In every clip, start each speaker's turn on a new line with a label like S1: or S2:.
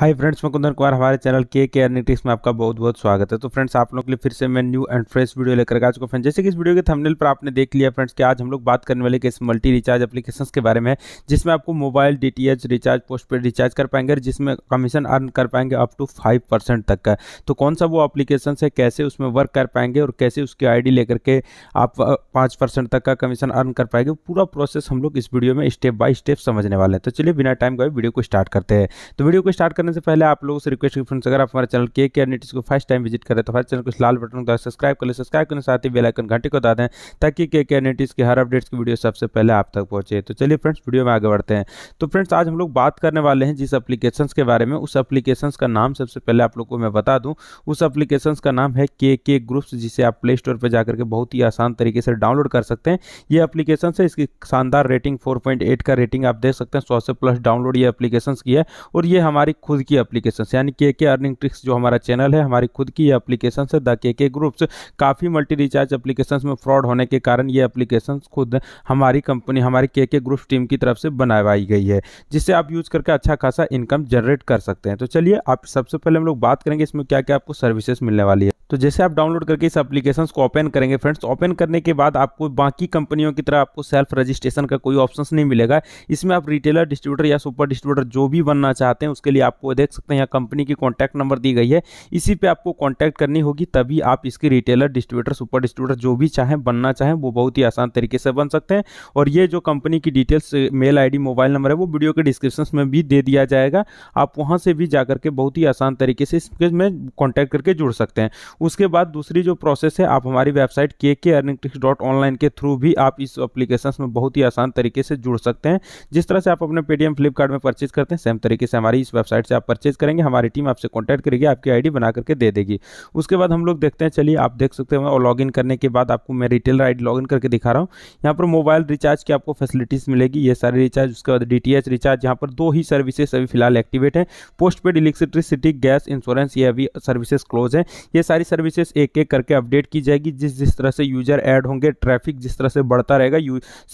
S1: hi friends मैं कुंदन कुमार हमारे channel के के अर्निंग टिप्स में आपका बहुत बहुत स्वागत है तो फ्रेंड्स आप लोगों के लिए फिर से मैं न्यू एंड फ्रेश वीडियो लेकर आ चुका फ्रेंड्स जैसे कि इस वीडियो के थंबनेल पर आपने देख लिया फ्रेंड्स कि आज हम लोग बात करने वाले कि इस मल्टी रिचार्ज एप्लीकेशन के बारे में जिसमें आपको mobile D recharge post recharge कर पाएंगे जिसमें कमीशन अर्न कर पाएंगे अप टू फाइव तक का तो कौन सा वो अप्लीकेशन है कैसे उसमें वर्क कर पाएंगे और कैसे उसकी आई लेकर के आप पाँच तक का कमीशन अर्न कर पाएंगे पूरा प्रोसेस हम लोग इस वीडियो में स्टेप बाय स्टेप समझने वाले हैं तो चलिए बिना टाइम गए वीडियो को स्टार्ट करते हैं तो वीडियो को स्टार्ट करने करने से पहले आप लोगों से रिक्वेस्ट की फ्रेंड्स अगर आप हमारे चैनल के के नीटिस को फर्स्ट टाइम विजिट कर करें तो हमारे चैनल को लाल बटन द्वारा सब्सक्राइब कर ले सब्सक्राइब करने साथ ही बेलाइकन घंटे को दबा दें ताकि के के नीटिस के हर अपडेट्स की वीडियो सबसे पहले आप तक पहुंचे तो चलिए फ्रेंड्स वीडियो में आगे बढ़ते हैं तो फ्रेंड्स आज हम लोग बात करने वाले हैं जिस अप्लीकेशन के बारे में उस अप्लीकेशन का नाम सबसे पहले आप लोग को मैं बता दूँ उस अप्लीकेशन का नाम है के के ग्रुप्स जिसे आप प्ले स्टोर पर जाकर के बहुत ही आसान तरीके से डाउनलोड कर सकते हैं ये अप्लीकेशन है इसकी शानदार रेटिंग फोर का रेटिंग आप देख सकते हैं सौ से प्लस डाउनलोड ये अप्लीकेशन की है और ये हमारी खुद खुद की अप्लीकेशन यानी के के अर्निंग ट्रिक्स जो हमारा चैनल है हमारी खुद की अप्लीकेशन है द के के ग्रुप्स काफ़ी मल्टी रिचार्ज एप्लीकेशन में फ्रॉड होने के कारण ये अप्लीकेशन खुद हमारी कंपनी हमारी के के ग्रुप्स टीम की तरफ से बनावाई गई है जिससे आप यूज़ करके अच्छा खासा इनकम जनरेट कर सकते हैं तो चलिए आप सबसे पहले हम लोग बात करेंगे इसमें क्या क्या आपको सर्विसेज मिलने वाली है तो जैसे आप डाउनलोड करके इस एप्लीकेशन को ओपन करेंगे फ्रेंड्स ओपन करने के बाद आपको बाकी कंपनियों की तरह आपको सेल्फ रजिस्ट्रेशन का कोई ऑप्शन नहीं मिलेगा इसमें आप रिटेलर डिस्ट्रीब्यूटर या सुपर डिस्ट्रीब्यूटर जो भी बनना चाहते हैं उसके लिए आपको देख सकते हैं यहाँ कंपनी की कॉन्टैक्ट नंबर दी गई है इसी पर आपको कॉन्टैक्ट करनी होगी तभी आप इसके रिटेलर डिस्ट्रीब्यूटर सुपर डिस्ट्रीब्यूटर जो भी चाहें बनना चाहें वो बहुत ही आसान तरीके से बन सकते हैं और ये जो कंपनी की details mail I mobile number है वो वीडियो के डिस्क्रिप्शन में भी दे दिया जाएगा आप वहाँ से भी जा करके बहुत ही आसान तरीके से इसमें कॉन्टैक्ट करके जुड़ सकते हैं उसके बाद दूसरी जो प्रोसेस है आप हमारी वेबसाइट के के अर्निंग ट्रिक्स डॉट ऑनलाइन के थ्रू भी आप इस अप्लीकेशन में बहुत ही आसान तरीके से जुड़ सकते हैं जिस तरह से आप अपने पेटीएम फ्लिपकार्ट में परचेज करते हैं सेम तरीके से हमारी इस वेबसाइट से आप परचेज करेंगे हमारी टीम आपसे कॉन्टैक्ट करेगी आपकी आई बना करके दे देगी उसके बाद हम लोग देखते हैं चलिए आप देख सकते हो और इन करने के बाद आपको मैं रिटेल आई इन करके दिखा रहा हूँ यहाँ पर मोबाइल रिचार्ज की आपको फैसिलिटीज़ मिलेगी ये सारे रिचार्ज उसके बाद डी रिचार्ज यहाँ पर दो ही सर्विसेज अभी फिलहाल एक्टिवेट है post paid electricity gas insurance ये अभी सर्विसेज क्लोज है ये सारी सर्विसेज एक एक करके अपडेट की जाएगी जिस जिस तरह से यूजर ऐड होंगे ट्रैफिक जिस तरह से बढ़ता रहेगा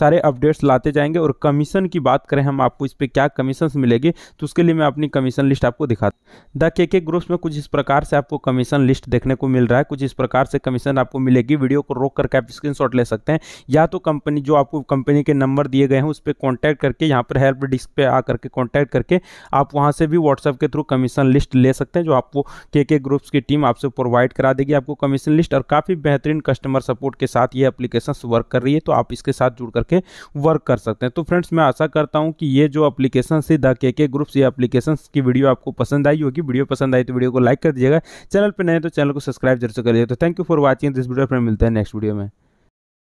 S1: सारे अपडेट्स लाते जाएंगे और कमीशन की बात करें हम आपको इस पर क्या कमीशन मिलेगी तो उसके लिए मैं अपनी कमीशन लिस्ट आपको दिखा द के के ग्रुप्स में कुछ इस प्रकार से आपको कमीशन लिस्ट देखने को मिल रहा है कुछ इस प्रकार से कमीशन आपको मिलेगी वीडियो को रोक करके आप स्क्रीनशॉट ले सकते हैं या तो कंपनी जो आपको कंपनी के नंबर दिए गए हैं उस पर कॉन्टैक्ट करके यहाँ पर हेल्प डिस्क पर आ करके कॉन्टैक्ट करके आप वहाँ से भी व्हाट्सएप के थ्रू कमीशन लिस्ट ले सकते हैं जो आपको के के ग्रुप्स की टीम आपसे प्रोवाइड करा करा देगी आपको कमीशन लिस्ट और काफ़ी बेहतरीन कस्टमर सपोर्ट के साथ ये अप्लीकेशन वर्क कर रही है तो आप इसके साथ जुड़ करके वर्क कर सकते हैं तो फ्रेंड्स मैं आशा करता हूँ कि ये जो अप्लीकेशन है द के के ग्रुप्स ये अप्लीकेशन की वीडियो आपको पसंद आई होगी वीडियो पसंद आई तो वीडियो को लाइक कर दीजिएगा चैनल पर नए तो चैनल को सब्सक्राइब जरूर से करिए तो thank you for watching this video friend मिलते हैं नेक्स्ट वीडियो में